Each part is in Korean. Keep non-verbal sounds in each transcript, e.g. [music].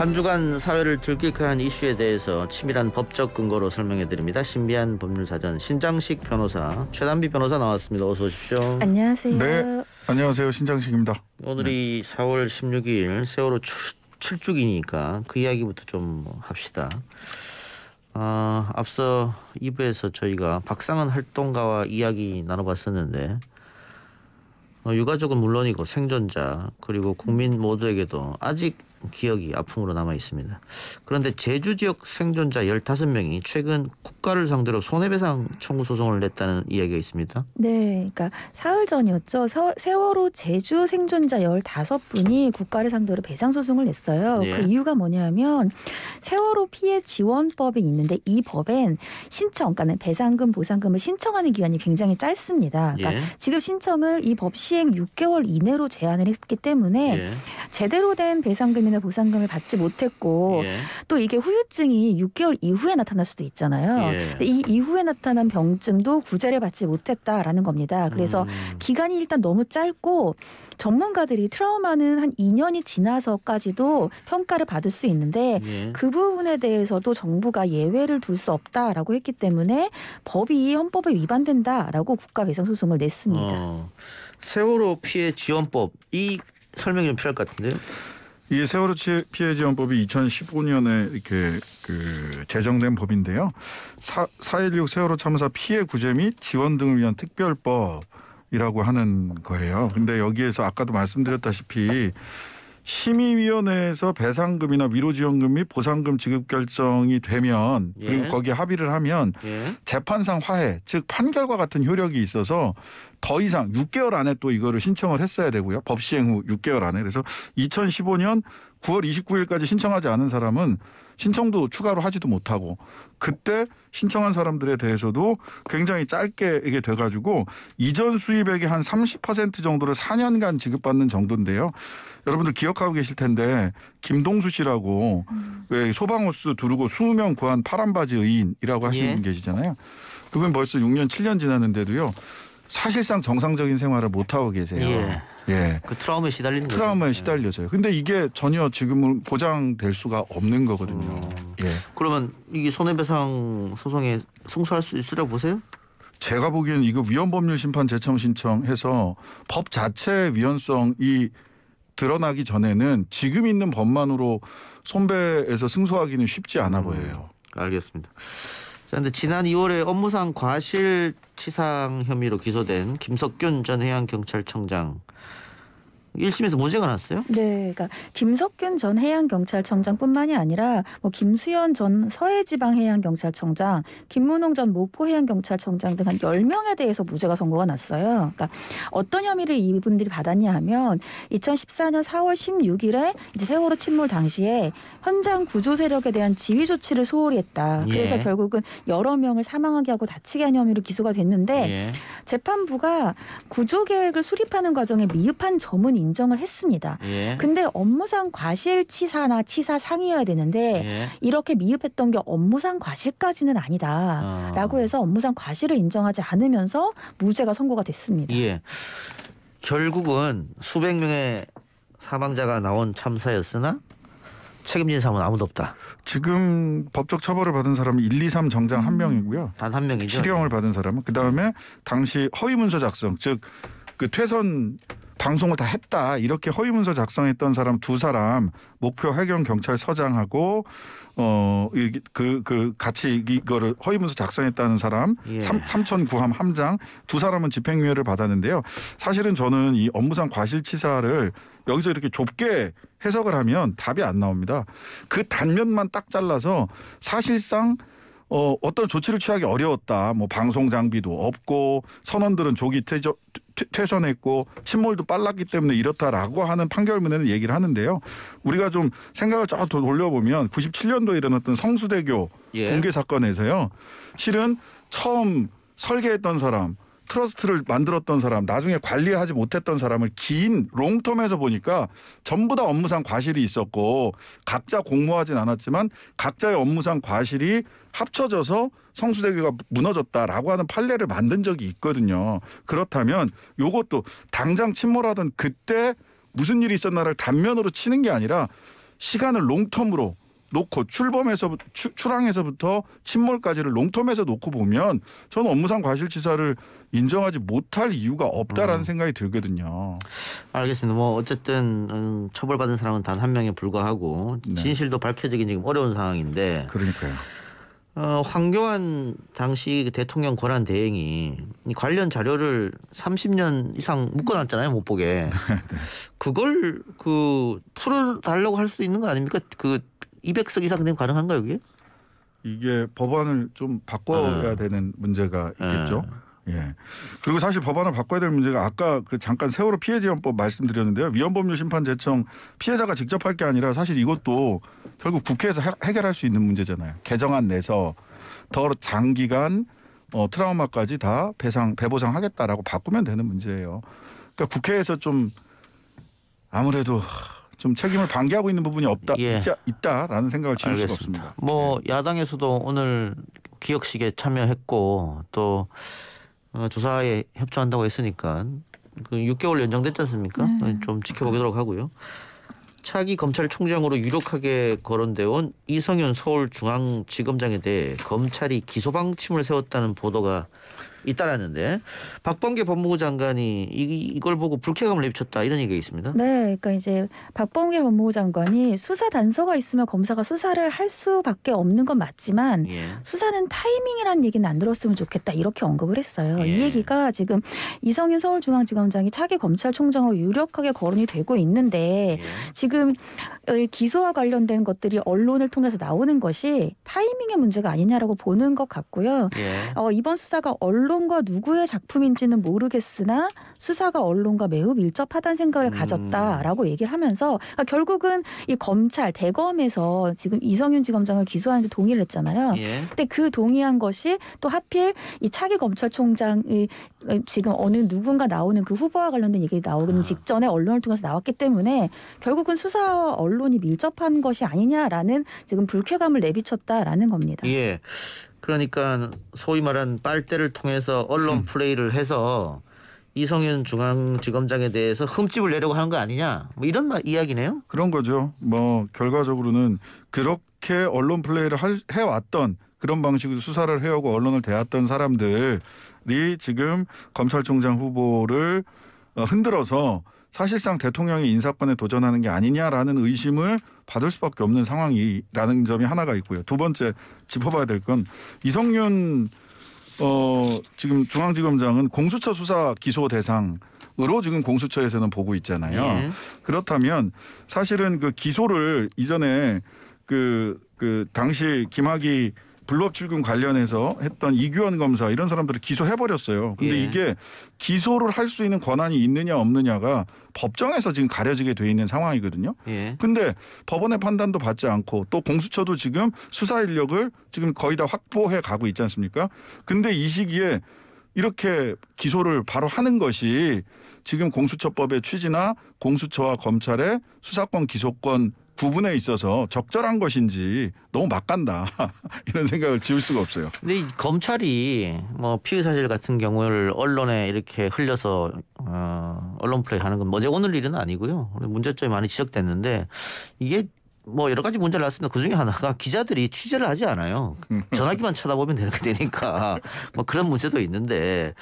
한 주간 사회를 들깨게한 이슈에 대해서 치밀한 법적 근거로 설명해 드립니다. 신비한 법률사전 신장식 변호사 최단비 변호사 나왔습니다. 어서 오십시오. 안녕하세요. 네, 안녕하세요. 신장식입니다. 오늘이 네. 4월 16일 세월호 7주기니까 그 이야기부터 좀 합시다. 아, 앞서 2부에서 저희가 박상은 활동가와 이야기 나눠봤었는데 어, 유가족은 물론이고 생존자 그리고 국민 모두에게도 아직 기억이 아픔으로 남아 있습니다. 그런데 제주 지역 생존자 15명이 최근 국가를 상대로 손해배상 청구 소송을 냈다는 이야기가 있습니다. 네, 그러니까 사흘 전이었죠. 세월호 제주 생존자 15분이 국가를 상대로 배상 소송을 냈어요. 예. 그 이유가 뭐냐면 세월호 피해 지원법이 있는데 이 법엔 신청, 그러니까 배상금, 보상금을 신청하는 기간이 굉장히 짧습니다. 그러니까 예. 지금 신청을 이 법 시행 6개월 이내로 제한을 했기 때문에 예. 제대로 된 배상금이 원인의 보상금을 받지 못했고 예. 또 이게 후유증이 6개월 이후에 나타날 수도 있잖아요. 예. 이 이후에 나타난 병증도 구제를 받지 못했다라는 겁니다. 그래서 음. 기간이 일단 너무 짧고 전문가들이 트라우마는 한 2년이 지나서까지도 평가를 받을 수 있는데 예. 그 부분에 대해서도 정부가 예외를 둘 수 없다라고 했기 때문에 법이 헌법에 위반된다라고 국가배상소송을 냈습니다. 어, 세월호 피해 지원법 이 설명이 좀 필요할 것 같은데요. 이 세월호 피해 지원법이 2015년에 이렇게 그 제정된 법인데요. 4, 4.16 세월호 참사 피해 구제 및 지원 등을 위한 특별법이라고 하는 거예요. 근데 여기에서 아까도 말씀드렸다시피 심의위원회에서 배상금이나 위로지원금 및 보상금 지급 결정이 되면 예. 그리고 거기에 합의를 하면 예. 재판상 화해 즉 판결과 같은 효력이 있어서 더 이상 6개월 안에 또 이거를 신청을 했어야 되고요 법 시행 후 6개월 안에 그래서 2015년 9월 29일까지 신청하지 않은 사람은 신청도 추가로 하지도 못하고 그때 신청한 사람들에 대해서도 굉장히 짧게 이게 돼가지고 이전 수입액의 한 30% 정도를 4년간 지급받는 정도인데요. 여러분들 기억하고 계실 텐데 김동수 씨라고 음. 왜 소방호스 두르고 20명 구한 파란바지 의인이라고 하시는 예. 분 계시잖아요. 그분 벌써 6년 7년 지났는데도요. 사실상 정상적인 생활을 못하고 계세요. 예. 예. 그 트라우마에 시달리는 트라우마에 거죠. 예. 시달려져요. 근데 이게 전혀 지금은 보장될 수가 없는 거거든요. 음. 예. 그러면 이게 손해배상 소송에 승소할 수 있으라고 보세요? 제가 보기에는 이거 위헌법률 심판 재청 신청해서 법 자체의 위헌성이 드러나기 전에는 지금 있는 법만으로 손배에서 승소하기는 쉽지 않아 음. 보여요. 음. 알겠습니다. 그런데 지난 2월에 업무상 과실치상 혐의로 기소된 김석균 전 해양경찰청장 1심에서 무죄가 났어요? 네. 그러니까 김석균 전 해양경찰청장뿐만이 아니라 뭐 김수현 전 서해지방해양경찰청장, 김문홍 전 모포해양경찰청장 등한 열명에 대해서 무죄가 선고가 났어요. 그러니까 어떤 혐의를 이분들이 받았냐 하면 2014년 4월 16일에 이제 세월호 침몰 당시에 현장 구조 세력에 대한 지휘 조치를 소홀히 했다. 그래서 예. 결국은 여러 명을 사망하게 하고 다치게 한 혐의로 기소가 됐는데 예. 재판부가 구조 계획을 수립하는 과정에 미흡한 점은 인정을 했습니다. 예. 근데 업무상 과실치사나 치사상이어야 되는데 예. 이렇게 미흡했던 게 업무상 과실까지는 아니다라고 아. 해서 업무상 과실을 인정하지 않으면서 무죄가 선고가 됐습니다. 예. 결국은 수백 명의 사망자가 나온 참사였으나 책임진 사람은 아무도 없다. 지금 법적 처벌을 받은 사람은 1, 2, 3 정장 한 음. 명이고요. 단 한 명이죠. 실형을 받은 사람은 그다음에 당시 허위 문서 작성 즉그 퇴선 방송을 다 했다 이렇게 허위문서 작성했던 사람 두 사람 목표 해경 경찰서장하고 어그그 그 같이 이거를 허위문서 작성했다는 사람 예. 삼, 삼천 구함 함장 두 사람은 집행유예를 받았는데요. 사실은 저는 이 업무상 과실치사를 여기서 이렇게 좁게 해석을 하면 답이 안 나옵니다. 그 단면만 딱 잘라서 사실상 어, 어떤 조치를 취하기 어려웠다. 뭐 방송 장비도 없고 선원들은 조기 퇴저, 퇴선했고 퇴 침몰도 빨랐기 때문에 이렇다라고 하는 판결문에는 얘기를 하는데요. 우리가 좀 생각을 쫙 돌려보면 97년도에 일어났던 성수대교 예. 붕괴 사건에서요. 실은 처음 설계했던 사람 트러스트를 만들었던 사람, 나중에 관리하지 못했던 사람을 긴 롱텀에서 보니까 전부 다 업무상 과실이 있었고 각자 공모하진 않았지만 각자의 업무상 과실이 합쳐져서 성수대교가 무너졌다라고 하는 판례를 만든 적이 있거든요. 그렇다면 요것도 당장 침몰하던 그때 무슨 일이 있었나를 단면으로 치는 게 아니라 시간을 롱텀으로 놓고 출범에서 추, 출항에서부터 침몰까지를 롱텀에서 놓고 보면 저는 업무상 과실치사를 인정하지 못할 이유가 없다라는 음. 생각이 들거든요. 알겠습니다. 뭐 어쨌든 음, 처벌받은 사람은 단 한 명에 불과하고 네. 진실도 밝혀지긴 지금 어려운 상황인데. 그러니까요. 어, 황교안 당시 그 대통령 권한 대행이 관련 자료를 30년 이상 묶어놨잖아요 못 보게. [laughs] 네, 네. 그걸 그 풀어달라고 할 수 있는 거 아닙니까? 그 200석 이상 되면 가능한가요, 이게? 이게 법안을 좀 바꿔야 에. 아. 되는 문제가 있겠죠. 에. 아. 예. 그리고 사실 법안을 바꿔야 될 문제가 아까 그 잠깐 세월호 피해 지원법 말씀드렸는데요. 위헌법률 심판 제청 피해자가 직접 할 게 아니라 사실 이것도 결국 국회에서 해결할 수 있는 문제잖아요. 개정안 내서 더 장기간 어, 트라우마까지 다 배상 배보상 하겠다라고 바꾸면 되는 문제예요. 그러니까 국회에서 좀 아무래도 좀 책임을 반기하고 있는 부분이 없다 예. 있다, 라는 생각을 지울 알겠습니다. 수가 없습니다. 뭐 예. 야당에서도 오늘 기억식에 참여했고 또 어, 조사에 협조한다고 했으니까 6개월 그 연장됐지 않습니까? 네. 좀 지켜보도록 하고요. 차기 검찰총장으로 유력하게 거론돼온 이성윤 서울중앙지검장에 대해 검찰이 기소 방침을 세웠다는 보도가 있다라는데 박범계 법무부 장관이 이, 걸 보고 불쾌감을 내비쳤다 이런 얘기가 있습니다. 네, 그러니까 이제 박범계 법무부 장관이 수사 단서가 있으면 검사가 수사를 할 수밖에 없는 건 맞지만 예. 수사는 타이밍이란 얘기는 안 들었으면 좋겠다 이렇게 언급을 했어요. 예. 이 얘기가 지금 이성윤 서울중앙지검장이 차기 검찰총장으로 유력하게 거론이 되고 있는데 예. 지금 어, 기소와 관련된 것들이 언론을 통해서 나오는 것이 타이밍의 문제가 아니냐라고 보는 것 같고요. 예. 어, 이번 수사가 언 언론과 누구의 작품인지는 모르겠으나 수사가 언론과 매우 밀접하다는 생각을 음. 가졌다라고 얘기를 하면서 그러니까 결국은 이 검찰 대검에서 지금 이성윤 지검장을 기소하는데 동의를 했잖아요. 예. 근데 그 동의한 것이 또 하필 이 차기 검찰총장이 지금 어느 누군가 나오는 그 후보와 관련된 얘기 나오는 아. 직전에 언론을 통해서 나왔기 때문에 결국은 수사와 언론이 밀접한 것이 아니냐라는 지금 불쾌감을 내비쳤다라는 겁니다. 예. 그러니까 소위 말한 빨대를 통해서 언론 플레이를 해서 이성윤 중앙지검장에 대해서 흠집을 내려고 하는 거 아니냐 뭐 이런 말, 이야기네요. 그런 거죠. 뭐 결과적으로는 그렇게 언론 플레이를 할, 해왔던 그런 방식으로 수사를 해오고 언론을 대했던 사람들이 지금 검찰총장 후보를 어, 흔들어서 사실상 대통령이 인사권에 도전하는 게 아니냐라는 의심을 받을 수밖에 없는 상황이라는 점이 하나가 있고요. 두 번째 짚어봐야 될 건 이성윤 어 지금 중앙지검장은 공수처 수사 기소 대상 으로 지금 공수처에서는 보고 있잖아요. 예. 그렇다면 사실은 그 기소를 이전에 그, 그 당시 김학이 불법 출금 관련해서 했던 이규원 검사 이런 사람들을 기소해 버렸어요. 근데 예. 이게 기소를 할 수 있는 권한이 있느냐 없느냐가 법정에서 지금 가려지게 돼 있는 상황이거든요. 예. 근데 법원의 판단도 받지 않고 또 공수처도 지금 수사 인력을 지금 거의 다 확보해 가고 있지 않습니까? 근데 이 시기에 이렇게 기소를 바로 하는 것이 지금 공수처법의 취지나 공수처와 검찰의 수사권 기소권 부분에 있어서 적절한 것인지 너무 막 간다 [laughs] 이런 생각을 지울 수가 없어요. 근데 검찰이 뭐 피의 사실 같은 경우를 언론에 이렇게 흘려서 어, 언론 플레이 하는 건 뭐 어제 오늘 일은 아니고요. 문제점이 많이 지적됐는데 이게 뭐 여러 가지 문제를 났습니다. 그 중에 하나가 기자들이 취재를 하지 않아요. 음. 전화기만 쳐다보면 되는 게 되니까 [laughs] 뭐 그런 문제도 있는데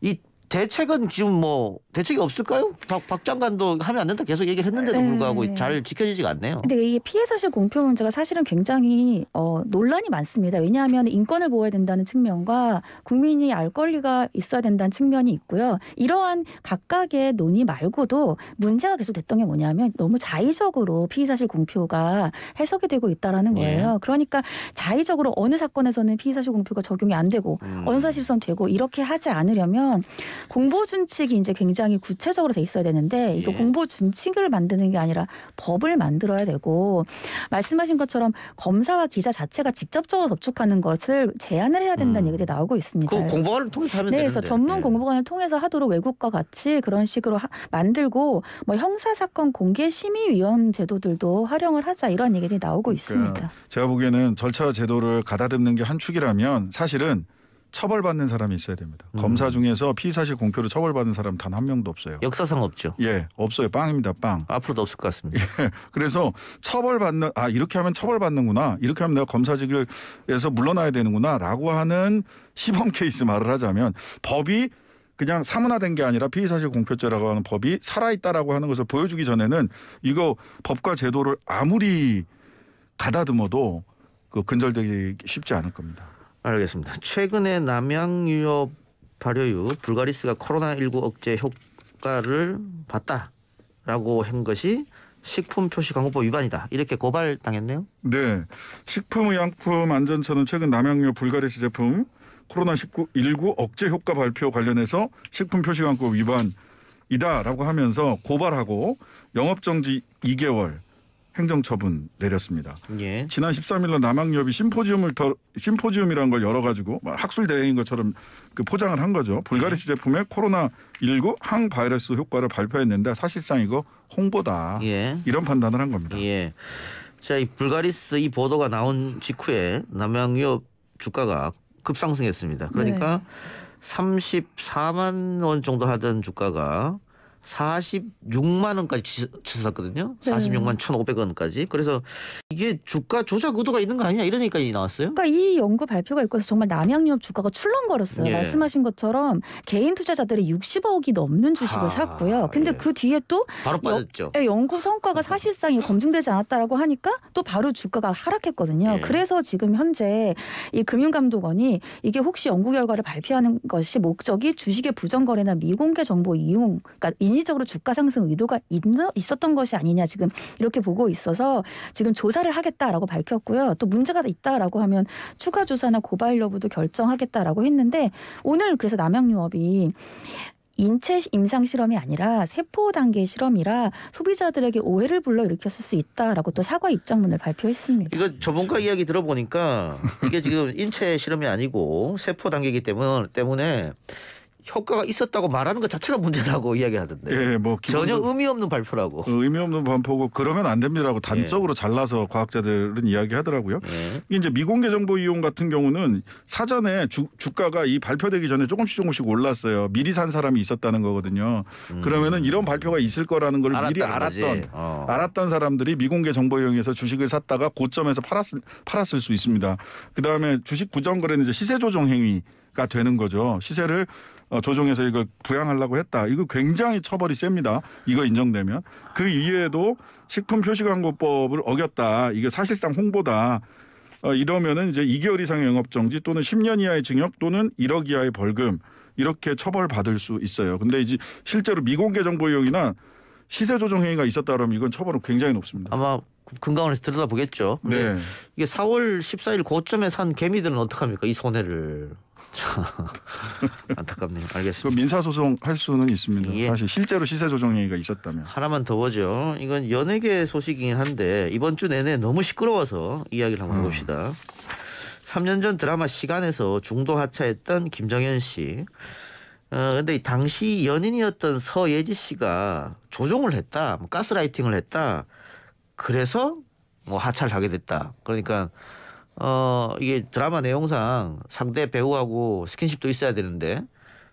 이 대책은 지금 뭐 대책이 없을까요? 박, 박 장관도 하면 안 된다 계속 얘기를 했는데도 네. 불구하고 잘 지켜지지가 않네요. 근데 이게 피해 사실 공표 문제가 사실은 굉장히 어, 논란이 많습니다. 왜냐하면 인권을 보호해야 된다는 측면과 국민이 알 권리가 있어야 된다는 측면이 있고요. 이러한 각각의 논의 말고도 문제가 계속 됐던 게 뭐냐면 너무 자의적으로 피의 사실 공표가 해석이 되고 있다라는 네. 거예요. 네. 그러니까 자의적으로 어느 사건에서는 피의 사실 공표가 적용이 안 되고 음. 언사실선 되고 이렇게 하지 않으려면 공보 준칙이 이제 굉장히 구체적으로 돼 있어야 되는데 이거 예. 공보 준칙을 만드는 게 아니라 법을 만들어야 되고 말씀하신 것처럼 검사와 기자 자체가 직접적으로 접촉하는 것을 제한을 해야 된다는 음. 얘기들이 나오고 있습니다. 그 공보관을 통해서 하면 네, 되는데. 그래서 전문 예. 공보관을 통해서 하도록 외국과 같이 그런 식으로 하, 만들고 뭐 형사 사건 공개 심의 위원 제도들도 활용을 하자 이런 얘기들이 나오고 그러니까 있습니다. 제가 보기에는 절차 제도를 가다듬는 게 한 축이라면 사실은 처벌받는 사람이 있어야 됩니다. 음. 검사 중에서 피의 사실 공표로 처벌받은 사람 단 한 명도 없어요. 역사상 없죠. 예, 없어요. 빵입니다. 빵. [laughs] 앞으로도 없을 것 같습니다. 예, 그래서 처벌받는 아 이렇게 하면 처벌받는구나. 이렇게 하면 내가 검사직에서 물러나야 되는구나라고 하는 시범 케이스 말을 하자면 법이 그냥 사문화된 게 아니라 피의사실 공표죄라고 하는 법이 살아있다라고 하는 것을 보여주기 전에는 이거 법과 제도를 아무리 가다듬어도 그 근절되기 쉽지 않을 겁니다. 알겠습니다. 최근에 남양 유업 발효유 불가리스가 코로나19 억제 효과를 봤다라고 한 것이 식품 표시 광고법 위반이다. 이렇게 고발 당했네요. 네. 식품의약품안전처는 최근 남양유 불가리스 제품 코로나19 억제 효과 발표 관련해서 식품 표시 광고법 위반이다라고 하면서 고발하고 영업 정지 2개월 행정처분 내렸습니다. 예. 지난 13일로 남학유업이 심포지움을 더, 심포지움이라는 걸 열어가지고 학술 대회인 것처럼 그 포장을 한 거죠. 불가리스 예. 제품의 코로나 19 항바이러스 효과를 발표했는데 사실상 이거 홍보다 예. 이런 판단을 한 겁니다. 예. 자, 이 불가리스 이 보도가 나온 직후에 남양유업 주가가 급상승했습니다. 그러니까 네. 34만 원 정도 하던 주가가 46만 원까지 치솟았거든요. 네. 46만 1,500원까지. 그래서 이게 주가 조작 의도가 있는 거 아니냐 이런 얘기까지 나왔어요. 그러니까 이 연구 발표가 있고 서 정말 남양유업 주가가 출렁거렸어요. 예. 말씀하신 것처럼 개인 투자자들이 60억이 넘는 주식을 아, 샀고요. 근데 예. 그 뒤에 또 바로 빠졌죠. 여, 예, 연구 성과가 사실상 검증되지 않았다라고 하니까 또 바로 주가가 하락했거든요. 예. 그래서 지금 현재 이 금융감독원이 이게 혹시 연구 결과를 발표하는 것이 목적이 주식의 부정거래나 미공개 정보 이용, 그러니까 인위적으로 주가 상승 의도가 있, 었던 것이 아니냐 지금 이렇게 보고 있어서 지금 조사를 하겠다라고 밝혔고요. 또 문제가 있다라고 하면 추가 조사나 고발 여부도 결정하겠다라고 했는데 오늘 그래서 남양유업이 인체 임상 실험이 아니라 세포 단계 실험이라 소비자들에게 오해를 불러일으켰을 수 있다라고 또 사과 입장문을 발표했습니다. 이거 저번과 이야기 들어보니까 이게 지금 인체 실험이 아니고 세포 단계이기 때문에 효과가 있었다고 말하는 것 자체가 문제라고 이야기하던데. 예, 뭐 전혀 의미 없는 발표라고. 어, 의미 없는 반포고 그러면 안 됩니다라고 단적으로 예. 잘라서 과학자들은 이야기하더라고요. 예. 이제 미공개 정보 이용 같은 경우는 사전에 주, 주가가 이 발표되기 전에 조금씩 조금씩 올랐어요. 미리 산 사람이 있었다는 거거든요. 음. 그러면은 이런 발표가 있을 거라는 걸 미리 알았던 어. 알았던 사람들이 미공개 정보 이용해서 주식을 샀다가 고점에서 팔았 팔았을 수 있습니다. 그 다음에 주식 부정거래는 이제 시세 조정 행위. 가 되는 거죠. 시세를 어, 조정해서 이거 부양하려고 했다. 이거 굉장히 처벌이 셉니다. 이거 인정되면 그 이외에도 식품 표시 광고법을 어겼다. 이게 사실상 홍보다. 어, 이러면은 이제 2개월 이상의 영업 정지 또는 10년 이하의 징역 또는 1억 이하의 벌금 이렇게 처벌받을 수 있어요. 근데 이제 실제로 미공개 정보 이용이나 시세 조정 행위가 있었다 그러면 이건 처벌은 굉장히 높습니다. 아마 금강을에서 들여다보겠죠. 네. 이게 4월 14일 고점에 산 개미들은 어떡합니까? 이 손해를. 참 [laughs] 안타깝네요. 알겠습니다. 그 민사 소송 할 수는 있습니다. 예. 사실 실제로 시세 조정 얘기가 있었다면 하나만 더 보죠. 이건 연예계 소식이긴 한데 이번 주 내내 너무 시끄러워서 이야기를 한번 음. 해봅시다. 음. 3년 전 드라마 시간에서 중도 하차했던 김정현 씨. 어, 근데 당시 연인이었던 서예지 씨가 조종을 했다, 뭐 가스라이팅을 했다, 그래서 뭐 하차를 하게 됐다. 그러니까 어 이게 드라마 내용상 상대 배우하고 스킨십도 있어야 되는데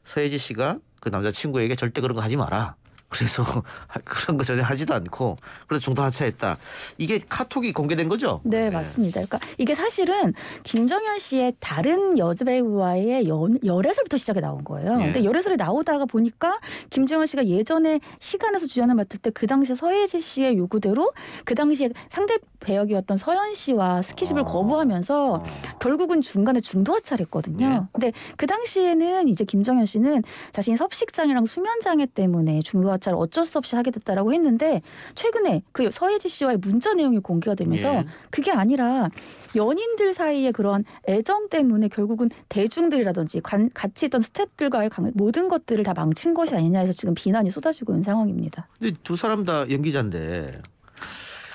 서예지 씨가 그 남자 친구에게 절대 그런 거 하지 마라. 그래서 [laughs] 그런 거 전혀 하지도 않고 그래서 중도 하차했다. 이게 카톡이 공개된 거죠? 네, 네. 맞습니다. 그러니까 이게 사실은 김정현 씨의 다른 여배우와의 연, 열애설부터 시작이 나온 거예요. 네. 근데 열애설이 나오다가 보니까 김정현 씨가 예전에 시간에서 주연을 맡을 때 그 당시 서예지 씨의 요구대로 그 당시에 상대 배역이었던 서현 씨와 스킨십을 어. 아. 거부하면서 결국은 중간에 중도 하차를 했거든요. 네. 근데 그 당시에는 이제 김정현 씨는 자신이 섭식장애랑 수면장애 때문에 중도 하차 감찰을 어쩔 수 없이 하게 됐다라고 했는데 최근에 그 서예지 씨와의 문자 내용이 공개가 되면서 예. 그게 아니라 연인들 사이의 그런 애정 때문에 결국은 대중들이라든지 관, 같이 했던 스탭들과의 모든 것들을 다 망친 것이 아니냐 해서 지금 비난이 쏟아지고 있는 상황입니다. 근데 두 사람 다 연기자인데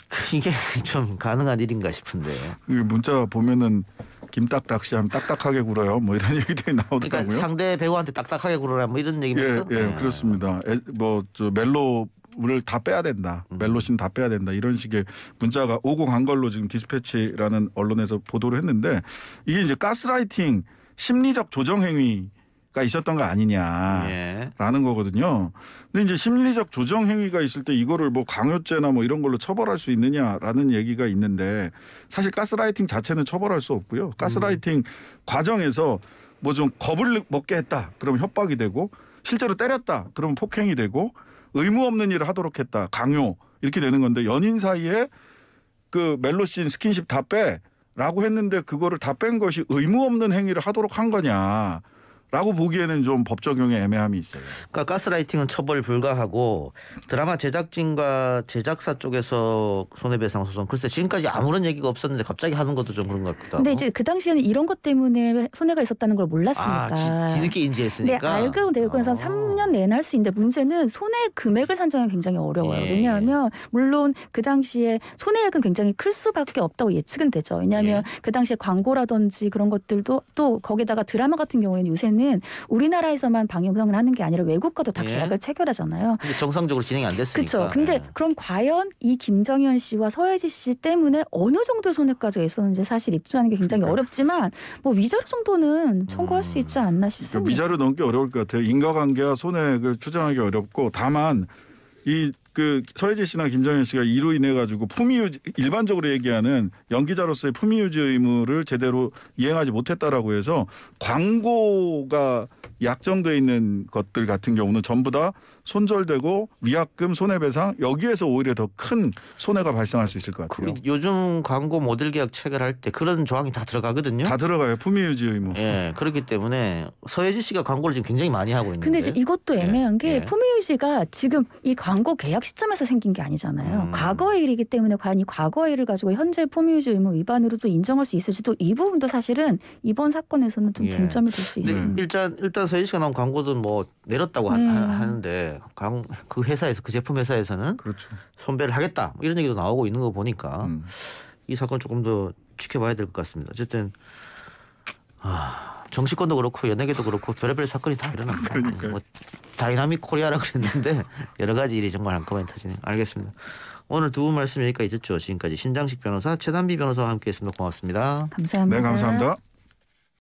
[laughs] 이게 좀 가능한 일인가 싶은데요. 문자 보면은 김딱딱 씨하면 딱딱하게 굴어요. 뭐 이런 [laughs] 얘기들이 나오더라고요. 그러니까 상대 배우한테 딱딱하게 굴어라 뭐 이런 얘기입니까? 예, 예, 네. 그렇습니다. 뭐 멜로 우리를 다 빼야 된다. 음. 멜로신 다 빼야 된다. 이런 식의 문자가 오고 간 걸로 지금 디스패치라는 언론에서 보도를 했는데 이게 이제 가스라이팅 심리적 조정 행위 가 있었던 거 아니냐라는 예. 거거든요. 근데 이제 심리적 조정 행위가 있을 때 이거를 뭐 강요죄나 뭐 이런 걸로 처벌할 수 있느냐라는 얘기가 있는데 사실 가스라이팅 자체는 처벌할 수 없고요. 가스라이팅 음. 과정에서 뭐 좀 겁을 먹게 했다. 그러면 협박이 되고 실제로 때렸다. 그러면 폭행이 되고 의무 없는 일을 하도록 했다. 강요 이렇게 되는 건데 연인 사이에 그 멜로신 스킨십 다 빼라고 했는데 그거를 다 뺀 것이 의무 없는 행위를 하도록 한 거냐. 라고 보기에는 좀 법 적용에 애매함이 있어요. 그러니까 가스라이팅은 처벌 불가하고 드라마 제작진과 제작사 쪽에서 손해배상 소송 글쎄 지금까지 아무런 얘기가 없었는데 갑자기 하는 것도 좀 그런 것 같기도 하고. 근데 이제 그 당시에는 이런 것 때문에 손해가 있었다는 걸 몰랐으니까. 아, 뒤, 늦게 인지했으니까. 네, 알고 내고서 아. 3년 내내 할 수 있는데 문제는 손해 금액을 산정하기 굉장히 어려워요. 예. 왜냐하면 물론 그 당시에 손해액은 굉장히 클 수밖에 없다고 예측은 되죠. 왜냐하면 예. 그 당시에 광고라든지 그런 것들도 또 거기다가 드라마 같은 경우에는 요새 경우는 우리나라에서만 방역을 하는 게 아니라 외국과도 다 예. 계약을 체결하잖아요. 정상적으로 진행이 안 됐으니까. 그렇죠. 근데 예. 그럼 과연 이 김정현 씨와 서혜지 씨 때문에 어느 정도 손해까지 있었는지 사실 입증하는 게 굉장히 그래. 어렵지만 뭐 위자료 정도는 청구할 음. 수 있지 않나 싶습니다. 그러니까 위자료 넘기 어려울 것 같아요. 인과관계와 손해를 추정하기 어렵고 다만 이그 서혜지 씨나 김정현 씨가 이로 인해 가지고 품위 유지 일반적으로 얘기하는 연기자로서의 품위 유지 의무를 제대로 이행하지 못했다라고 해서 광고가 약정돼 있는 것들 같은 경우는 전부 다 손절되고 위약금 손해배상 여기에서 오히려 더 큰 손해가 발생할 수 있을 것 같아요. 그 요즘 광고 모델 계약 체결할 때 그런 조항이 다 들어가거든요. 다 들어가요. 품위 유지 의무. 예, 그렇기 때문에 서예지 씨가 광고를 지금 굉장히 많이 하고 있는데. 근데 이제 이것도 예, 애매한 예, 게 품위 유지가 지금 이 광고 계약 시점에서 생긴 게 아니잖아요. 음. 과거의 일이기 때문에 과연 이 과거의 일을 가지고 현재 품위 유지 의무 위반으로 또 인정할 수 있을지도 이 부분도 사실은 이번 사건에서는 좀 예. 쟁점이 될 수 있습니다. 일단 일단 서예지 씨가 나온 광고도 뭐 내렸다고 음. 하, 하는데 그 회사에서 그 제품 회사에서는 그렇죠. 손배를 하겠다 뭐 이런 얘기도 나오고 있는 거 보니까 음. 이 사건 조금 더 지켜봐야 될 것 같습니다. 어쨌든 아, 정치권도 그렇고 연예계도 그렇고 별의별 사건이 다 일어납니다. 그뭐 다이나믹 코리아라 그랬는데 [laughs] 여러 가지 일이 정말 한꺼번에 터지네요. 알겠습니다. 오늘 두 분 말씀 여기까지 듣죠. 지금까지 신장식 변호사 최단비 변호사와 함께했습니다. 고맙습니다. 감사합니다. 네, 감사합니다.